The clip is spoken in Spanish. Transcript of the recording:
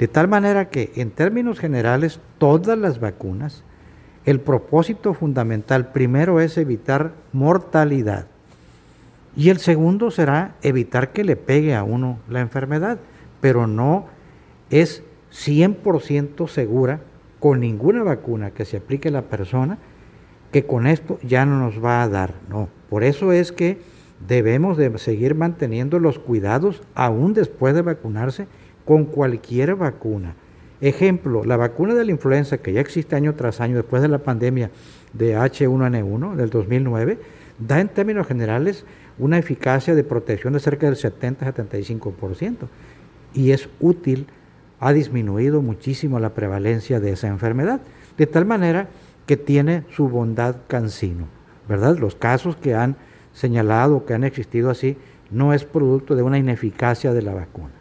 De tal manera que, en términos generales, todas las vacunas, el propósito fundamental primero es evitar mortalidad y el segundo será evitar que le pegue a uno la enfermedad, pero no es 100% segura con ninguna vacuna que se aplique a la persona que con esto ya no nos va a dar, no. Por eso es que debemos de seguir manteniendo los cuidados aún después de vacunarse con cualquier vacuna. Ejemplo, la vacuna de la influenza que ya existe año tras año después de la pandemia de H1N1 del 2009, da en términos generales una eficacia de protección de cerca del 70-75% y es útil, ha disminuido muchísimo la prevalencia de esa enfermedad, de tal manera que tiene su bondad cansino, ¿verdad? Los casos que han señalado, que han existido así, no es producto de una ineficacia de la vacuna.